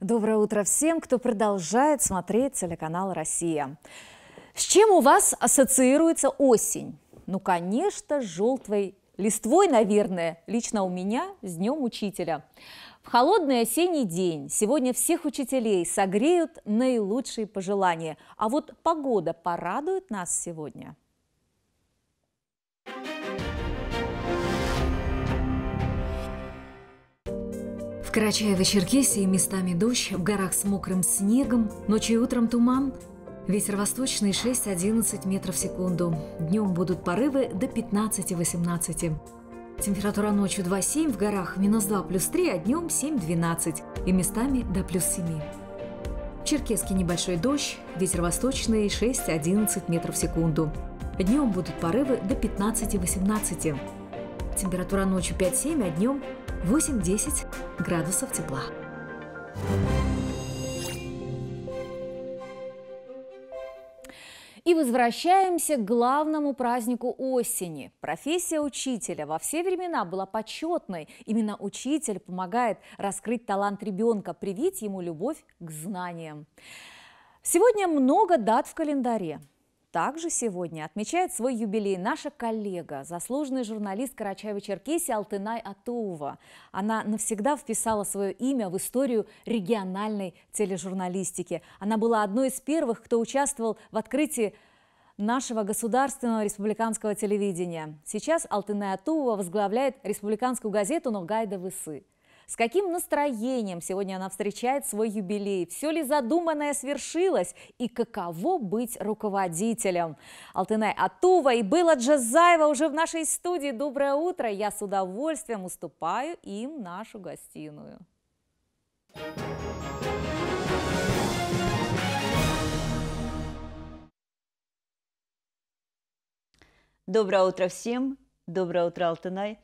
Доброе утро всем, кто продолжает смотреть телеканал «Россия». С чем у вас ассоциируется осень? Ну, конечно, с желтой листвой, наверное, лично у меня с Днем Учителя. В холодный осенний день сегодня всех учителей согреют наилучшие пожелания. А вот погода порадует нас сегодня – В Карачаево-Черкесии местами дождь, в горах с мокрым снегом, ночью и утром туман. Ветер восточный 6-11 метров в секунду. Днем будут порывы до 15-18. Температура ночью 2-7 в горах минус 2, плюс 3, а днем 7-12 и местами до плюс 7. В Черкеске небольшой дождь, ветер восточный 6-11 метров в секунду. Днем будут порывы до 15-18. Температура ночью 5-7, а днем 8-10 градусов тепла. И возвращаемся к главному празднику осени. Профессия учителя во все времена была почетной. Именно учитель помогает раскрыть талант ребенка, привить ему любовь к знаниям. Сегодня много дат в календаре. Также сегодня отмечает свой юбилей наша коллега, заслуженный журналист Карачаева-Черкесии Алтынай Атуова. Она навсегда вписала свое имя в историю региональной тележурналистики. Она была одной из первых, кто участвовал в открытии нашего государственного республиканского телевидения. Сейчас Алтынай Атуова возглавляет республиканскую газету «Ногайда Высы». С каким настроением сегодня она встречает свой юбилей? Все ли задуманное свершилось? И каково быть руководителем? Алтынай Атува и Была Джазаева уже в нашей студии. Доброе утро! Я с удовольствием уступаю им нашу гостиную. Доброе утро всем! Доброе утро, Алтынай!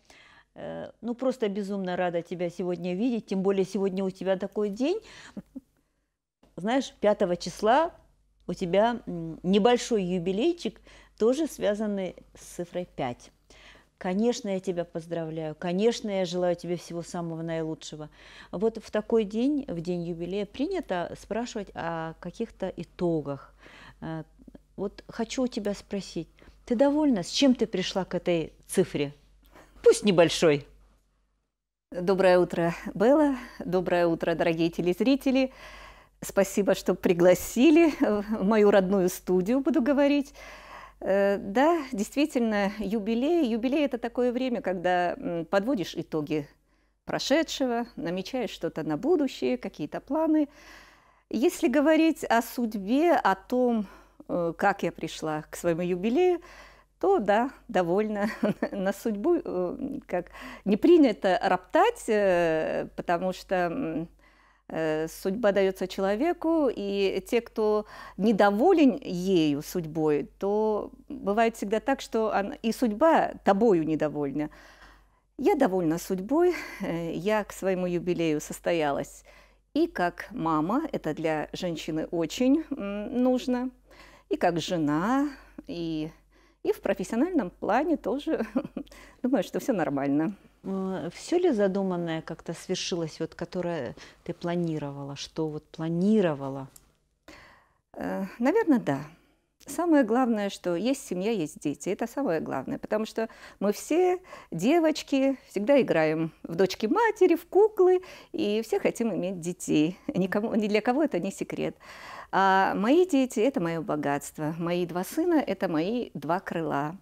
Э, ну, просто безумно рада тебя сегодня видеть, тем более сегодня у тебя такой день. Знаешь, 5 числа у тебя небольшой юбилейчик, тоже связанный с цифрой 5. Конечно, я тебя поздравляю, конечно, я желаю тебе всего самого наилучшего. Вот в такой день, в день юбилея, принято спрашивать о каких-то итогах. Э, вот хочу у тебя спросить, ты довольна, с чем ты пришла к этой цифре пусть небольшой. Доброе утро, Белла. Доброе утро, дорогие телезрители. Спасибо, что пригласили в мою родную студию, буду говорить. Э, да, действительно, юбилей. Юбилей – это такое время, когда подводишь итоги прошедшего, намечаешь что-то на будущее, какие-то планы. Если говорить о судьбе, о том, э, как я пришла к своему юбилею, то да, довольно на судьбу э, как не принято роптать, э, потому что э, судьба дается человеку, и те, кто недоволен ею судьбой, то бывает всегда так, что она, и судьба тобою недовольна. Я довольна судьбой, я к своему юбилею состоялась. И как мама, это для женщины очень нужно, и как жена, и и в профессиональном плане тоже думаю, что все нормально. А, все ли задуманное как-то свершилось, вот которое ты планировала, что вот планировала? Э, Наверное, да. Самое главное, что есть семья, есть дети. Это самое главное, потому что мы все, девочки, всегда играем в дочки матери, в куклы, и все хотим иметь детей. Никому, ни для кого это не секрет. А мои дети – это мое богатство. Мои два сына – это мои два крыла.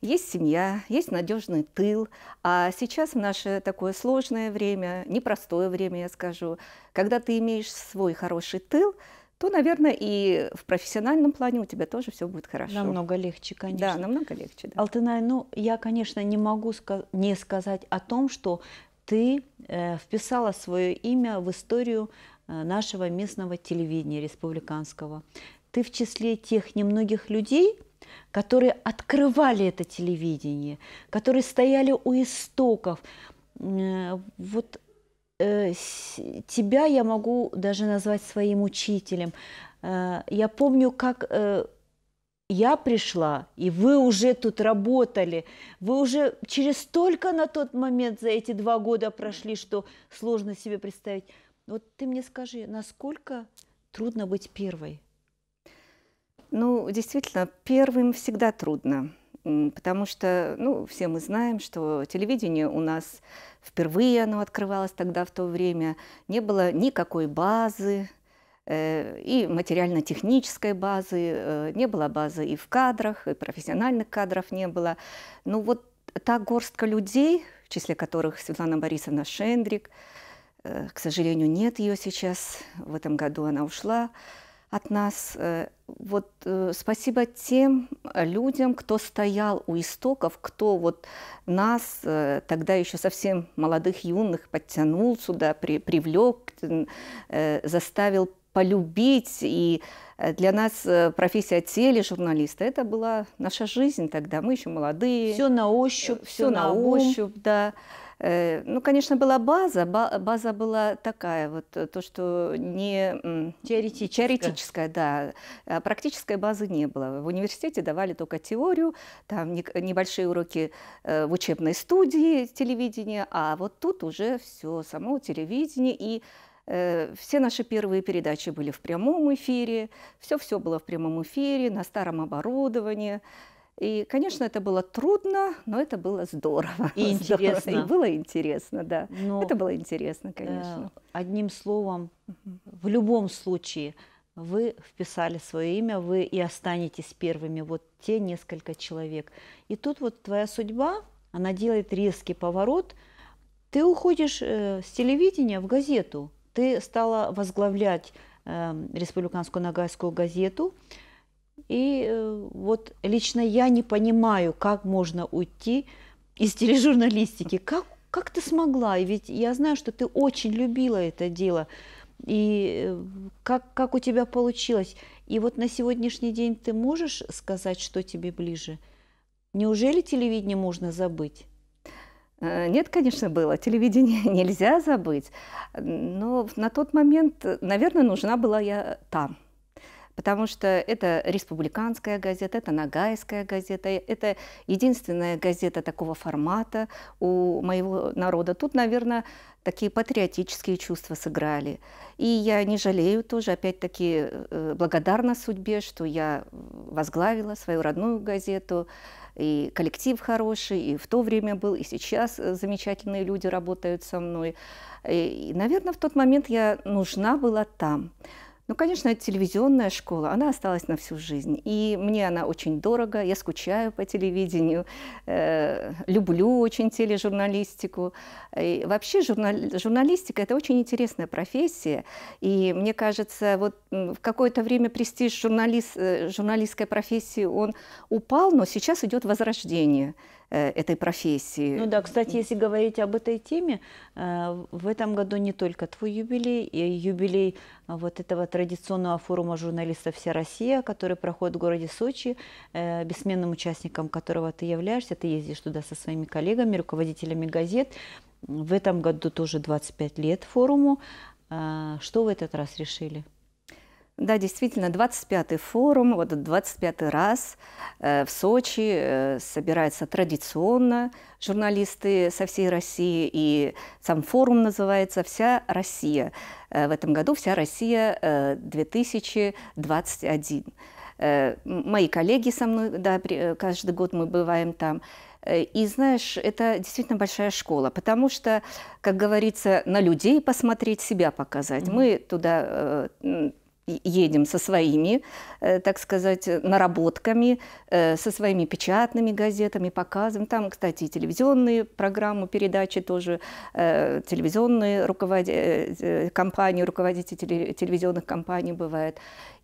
Есть семья, есть надежный тыл. А сейчас в наше такое сложное время, непростое время, я скажу, когда ты имеешь свой хороший тыл, то, наверное, и в профессиональном плане у тебя тоже все будет хорошо. Намного легче, конечно. Да, намного легче. Да. Алтынай, ну, я, конечно, не могу не сказать о том, что ты э, вписала свое имя в историю Э, нашего местного телевидения республиканского. Ты в числе тех немногих людей, которые открывали это телевидение, которые стояли у истоков. Э, вот э, тебя я могу даже назвать своим учителем. Я помню, как я пришла, и вы уже тут работали. Вы уже через столько на тот момент за эти два года прошли, что сложно себе представить. Вот ты мне скажи, насколько трудно быть первой? Ну, действительно, первым всегда трудно, потому что, ну, все мы знаем, что телевидение у нас впервые оно открывалось тогда в то время, не было никакой базы, э, и материально-технической базы, э, не было базы и в кадрах, и профессиональных кадров не было. Ну вот та горстка людей, в числе которых Светлана Борисовна Шендрик, Э, к сожалению, нет ее сейчас. В этом году она ушла от нас. Э, вот э, спасибо тем людям, кто стоял у истоков, кто вот нас тогда еще совсем молодых, юных подтянул сюда, при, привлек, заставил полюбить. И для нас профессия тележурналиста – это была наша жизнь тогда. Мы еще молодые. Все на ощупь, все, на, на ум. ощупь, да. Э, ну, конечно, была база. База была такая, вот э, то, что не... Теоретическая. Теоретическая, да. А практической базы не было. В университете давали только теорию, там небольшие уроки э, в учебной студии телевидения, а вот тут уже все само телевидение и все наши первые передачи были в прямом эфире, все-все было в прямом эфире, на старом оборудовании. И, конечно, это было трудно, но это было здорово. И интересно. Здорово. И было интересно, да. Но, это было интересно, конечно. одним словом, в любом случае, вы вписали свое имя, вы и останетесь первыми, вот те несколько человек. И тут вот твоя судьба, она делает резкий поворот. Ты уходишь э, с телевидения в газету. Ты стала возглавлять эм, республиканскую Ногайскую газету. И э, вот лично я не понимаю, как можно уйти из тележурналистики. Как, как ты смогла? Ведь я знаю, что ты очень любила это дело. И э, как, как у тебя получилось? И вот на сегодняшний день ты можешь сказать, что тебе ближе? Неужели телевидение можно забыть? Э, нет, конечно, было. Телевидение нельзя забыть. Но на тот момент, наверное, нужна была я там потому что это республиканская газета, это Нагайская газета, это единственная газета такого формата у моего народа. Тут, наверное, такие патриотические чувства сыграли. И я не жалею тоже, опять-таки, э, благодарна судьбе, что я возглавила свою родную газету, и коллектив хороший, и в то время был, и сейчас замечательные люди работают со мной. И, наверное, в тот момент я нужна была там. Ну, конечно, телевизионная школа, она осталась на всю жизнь. И мне она очень дорого, я скучаю по телевидению, э, люблю очень тележурналистику. И вообще журнал, журналистика – это очень интересная профессия. И мне кажется, вот в какое-то время престиж журналист, э, журналистской профессии, он упал, но сейчас идет возрождение. Э, этой профессии. Ну да, кстати, если говорить об этой теме, э, в этом году не только твой юбилей, и юбилей э, вот этого традиционного форума журналистов «Вся Россия», который проходит в городе Сочи, бессменным участником которого ты являешься, ты ездишь туда со своими коллегами, руководителями газет. В этом году тоже 25 лет форуму. Что в этот раз решили? Да, действительно, 25-й форум, вот 25-й раз э, в Сочи э, собираются традиционно журналисты со всей России, и сам форум называется «Вся Россия». Э, в этом году «Вся Россия э, 2021». Э, мои коллеги со мной, да, э, каждый год мы бываем там. И знаешь, это действительно большая школа, потому что, как говорится, на людей посмотреть, себя показать. Mm-hmm. Мы туда едем со своими, э, так сказать, наработками, э, со своими печатными газетами, показываем. Там, кстати, телевизионные программы, передачи тоже, э, телевизионные руковод... компании, руководители телевизионных компаний бывают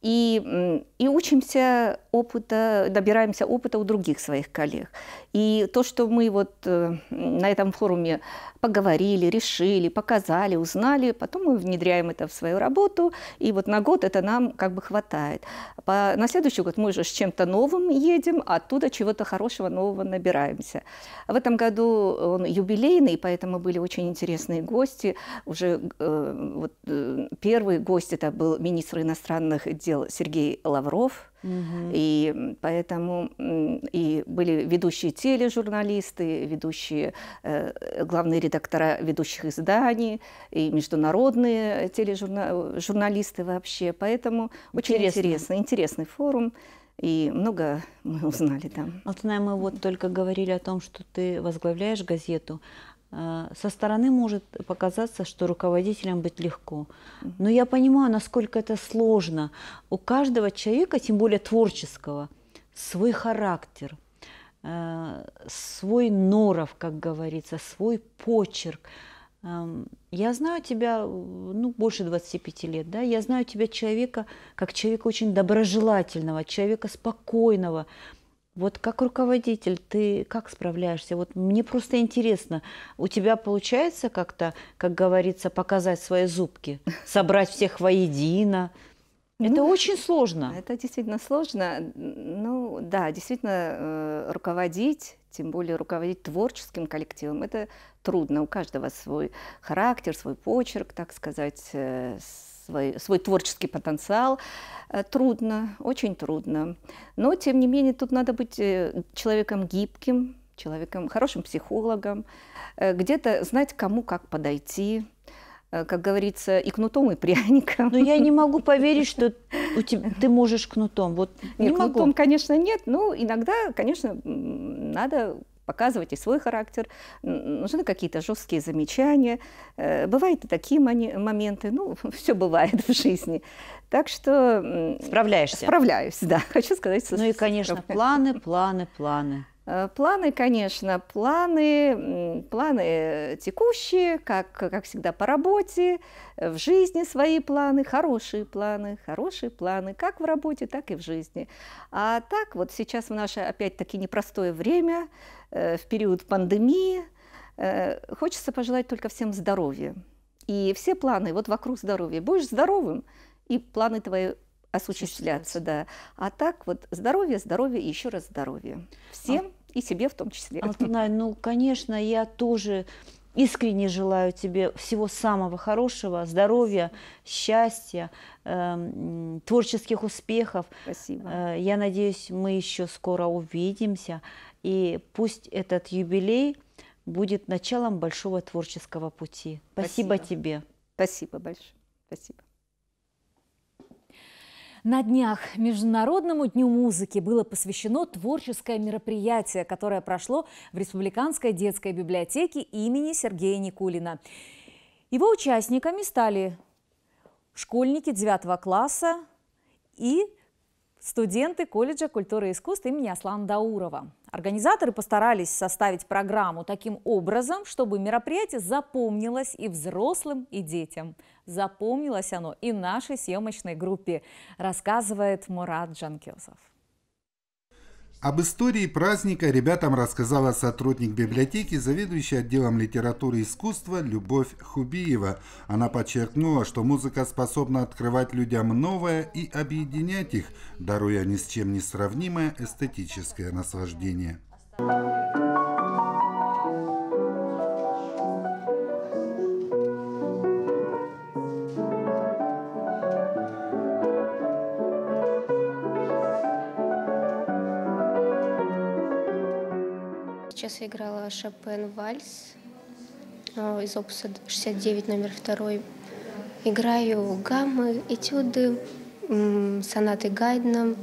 и, и учимся опыта, добираемся опыта у других своих коллег. И то, что мы вот э, на этом форуме поговорили, решили, показали, узнали, потом мы внедряем это в свою работу, и вот на год это нам как бы хватает. По, на следующий год мы уже с чем-то новым едем, а оттуда чего-то хорошего, нового набираемся. В этом году он юбилейный, поэтому были очень интересные гости. Уже э, вот, э, первый гость это был министр иностранных дел ездил Сергей Лавров, угу. и поэтому и были ведущие тележурналисты, ведущие э, главные редактора ведущих изданий, и международные тележурналисты вообще. Поэтому очень интересно. интересный, интересный форум. И много мы узнали там. Алтынай, мы вот только говорили о том, что ты возглавляешь газету. Э, со стороны может показаться, что руководителям быть легко. Но я понимаю, насколько это сложно. У каждого человека, тем более творческого, свой характер, э, свой норов, как говорится, свой почерк. Эм, я знаю тебя э, ну, больше 25 лет, да, я знаю тебя человека как человека очень доброжелательного, человека спокойного, вот как руководитель ты как справляешься? Вот мне просто интересно, у тебя получается как-то, как говорится, показать свои зубки, собрать всех воедино? Это ну, очень сложно. А это действительно сложно. Ну да, действительно, э, руководить, тем более руководить творческим коллективом, это трудно. У каждого свой характер, свой почерк, так сказать, э, свой, свой творческий потенциал. Э, трудно, очень трудно. Но, тем не менее, тут надо быть э, человеком гибким, человеком, хорошим психологом, э, где-то знать, кому как подойти, как говорится, и кнутом, и пряником. Но я не могу поверить, что у тебя, ты можешь кнутом. Вот, не нет, могу. кнутом, конечно, нет, но ну, иногда, конечно, надо показывать и свой характер, нужны какие-то жесткие замечания. Э, бывают и такие моменты, ну, все бывает в жизни. Так что... Справляешься? Справляюсь, да. Хочу сказать, что... Ну и, конечно, планы, планы, планы. Э, планы, конечно, планы, планы э, текущие, как, как всегда по работе, э, в жизни свои планы, хорошие планы, хорошие планы, как в работе, так и в жизни. А так вот сейчас в наше, опять-таки, непростое время, в период пандемии, хочется пожелать только всем здоровья. И все планы вот вокруг здоровья. Будешь здоровым, и планы твои осуществляться, да. А так вот здоровье, здоровье и еще раз здоровье. Всем. А и себе в том числе. Алтынай, ну, конечно, я тоже искренне желаю тебе всего самого хорошего, здоровья, счастья, э, творческих успехов. Спасибо. Э, я надеюсь, мы еще скоро увидимся. И пусть этот юбилей будет началом большого творческого пути. Спасибо, Спасибо тебе. Спасибо большое. Спасибо. На днях Международному дню музыки было посвящено творческое мероприятие, которое прошло в Республиканской детской библиотеке имени Сергея Никулина. Его участниками стали школьники 9 класса и студенты колледжа культуры и искусств имени Аслана Даурова. Организаторы постарались составить программу таким образом, чтобы мероприятие запомнилось и взрослым, и детям. Запомнилось оно и нашей съемочной группе, рассказывает Мурат Джанкесов. Об истории праздника ребятам рассказала сотрудник библиотеки, заведующая отделом литературы и искусства Любовь Хубиева. Она подчеркнула, что музыка способна открывать людям новое и объединять их, даруя ни с чем не сравнимое эстетическое наслаждение. Шопен вальс а, из опуса 69, номер 2. Играю гаммы, этюды, сонаты Гайдна,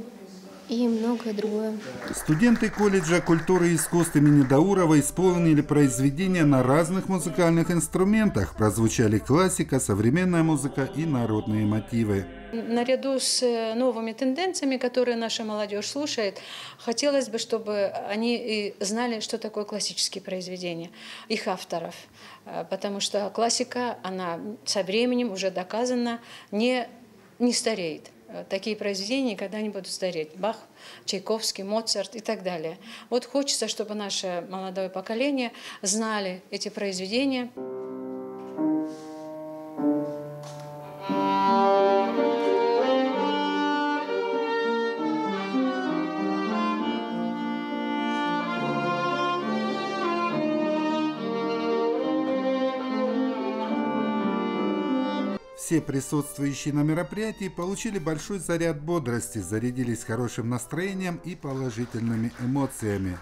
и многое другое. Студенты колледжа культуры и искусств имени Даурова исполнили произведения на разных музыкальных инструментах. Прозвучали классика, современная музыка и народные мотивы. Наряду с э, новыми тенденциями, которые наша молодежь слушает, хотелось бы, чтобы они и знали, что такое классические произведения, их авторов. Э, потому что классика, она со временем уже доказана, не, не стареет. Э, такие произведения никогда не будут стареть. Бах, Чайковский, Моцарт и так далее. Вот хочется, чтобы наше молодое поколение знали эти произведения. Thank you. Все присутствующие на мероприятии получили большой заряд бодрости, зарядились хорошим настроением и положительными эмоциями.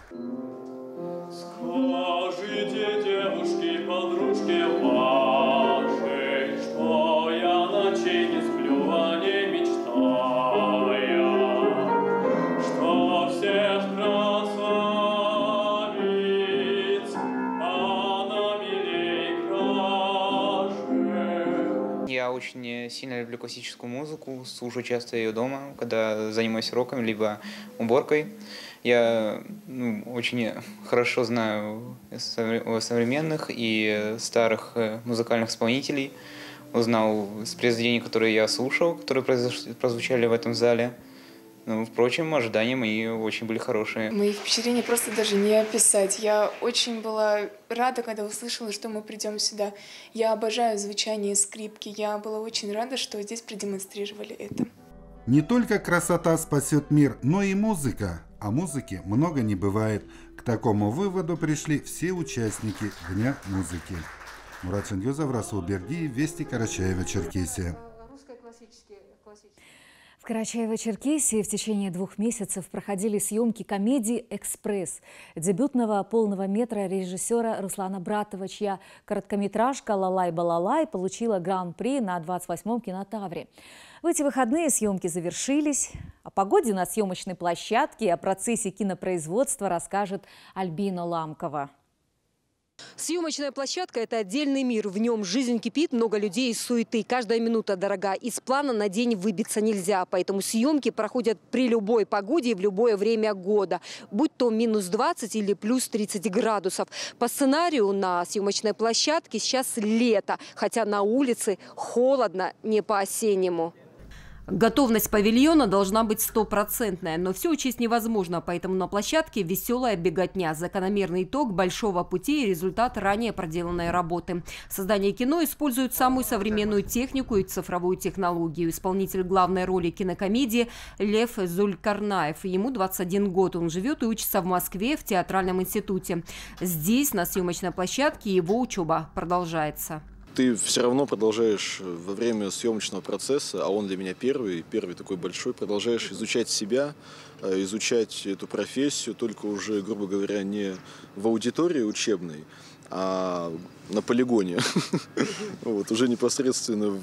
Я очень э, сильно люблю классическую музыку, слушаю часто ее дома, когда занимаюсь роком, либо уборкой. Я ну, очень э, хорошо знаю э, современных и старых музыкальных исполнителей, узнал с произведений, которые я слушал, которые прозвучали в этом зале. Ну, впрочем, ожидания мои очень были хорошие. Мои впечатления просто даже не описать. Я очень была рада, когда услышала, что мы придем сюда. Я обожаю звучание скрипки. Я была очень рада, что здесь продемонстрировали это. Не только красота спасет мир, но и музыка. А музыки много не бывает. К такому выводу пришли все участники Дня музыки. Мурат Шангюзов, Расул Бердиев, Вести Карачаева, Черкесия. В Карачаево-Черкесии в течение двух месяцев проходили съемки комедии «Экспресс» дебютного полного метра режиссера Руслана Братова, чья короткометражка «Лалай-балалай» получила гран-при на 28-м кинотавре. В эти выходные съемки завершились. О погоде на съемочной площадке и о процессе кинопроизводства расскажет Альбина Ламкова. Съемочная площадка – это отдельный мир. В нем жизнь кипит, много людей из суеты. Каждая минута дорога. Из плана на день выбиться нельзя. Поэтому съемки проходят при любой погоде и в любое время года. Будь то минус 20 или плюс 30 градусов. По сценарию на съемочной площадке сейчас лето. Хотя на улице холодно не по-осеннему. Готовность павильона должна быть стопроцентная, но все учесть невозможно, поэтому на площадке веселая беготня, закономерный итог большого пути и результат ранее проделанной работы. В создании кино используют самую современную технику и цифровую технологию. Исполнитель главной роли кинокомедии Лев Зулькарнаев. Ему 21 год, он живет и учится в Москве в театральном институте. Здесь, на съемочной площадке, его учеба продолжается ты все равно продолжаешь э, во время съемочного процесса, а он для меня первый, первый такой большой, продолжаешь изучать себя, э, изучать эту профессию, только уже, грубо говоря, не в аудитории учебной, а на полигоне, вот, уже непосредственно в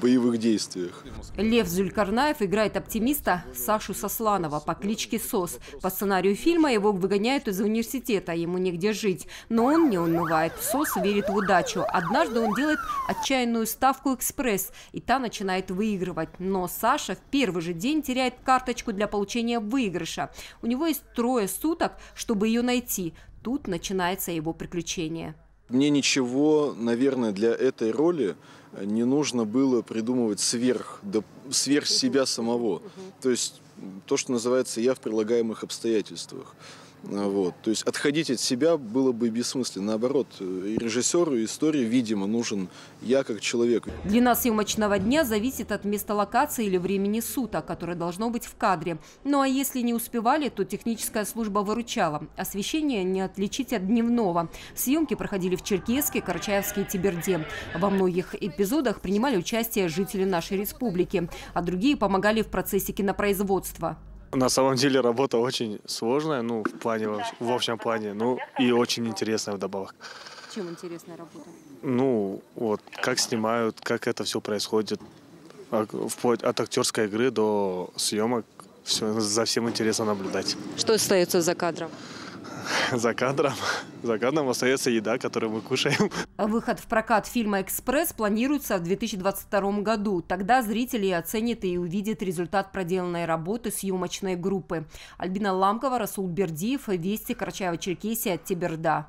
боевых действиях. Лев Зюлькарнаев играет оптимиста Сашу Сосланова по кличке Сос. По сценарию фильма его выгоняют из университета, ему негде жить. Но он не унывает. Сос верит в удачу. Однажды он делает отчаянную ставку «Экспресс», и та начинает выигрывать. Но Саша в первый же день теряет карточку для получения выигрыша. У него есть трое суток, чтобы ее найти тут начинается его приключение. Мне ничего, наверное, для этой роли э, не нужно было придумывать сверх, да, сверх себя самого. То есть то, что называется «я в прилагаемых обстоятельствах». А, вот. То есть отходить от себя было бы бессмысленно. Наоборот, э, и режиссеру, и истории, видимо, нужен я как человек. Длина съемочного дня зависит от места локации или времени суток, которое должно быть в кадре. Ну а если не успевали, то техническая служба выручала. Освещение не отличить от дневного. Съемки проходили в Черкеске, Карачаевске и Тиберде. Во многих эпизодах принимали участие жители нашей республики, а другие помогали в процессе кинопроизводства. На самом деле работа очень сложная, ну, в плане, в общем плане, ну, и очень интересная вдобавок. Чем интересная работа? Ну, вот, как снимают, как это все происходит, вплоть от актерской игры до съемок, все, за всем интересно наблюдать. Что остается за кадром? за кадром. За кадром остается еда, которую мы кушаем. Выход в прокат фильма «Экспресс» планируется в 2022 году. Тогда зрители оценят и увидят результат проделанной работы съемочной группы. Альбина Ламкова, Расул Бердиев, Вести, Карачаева-Черкесия, Тиберда.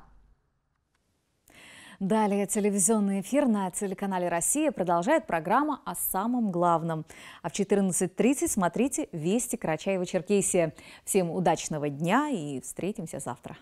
Далее телевизионный эфир на телеканале «Россия» продолжает программа о самом главном. А в 14.30 смотрите «Вести Карачаева-Черкесия». Всем удачного дня и встретимся завтра.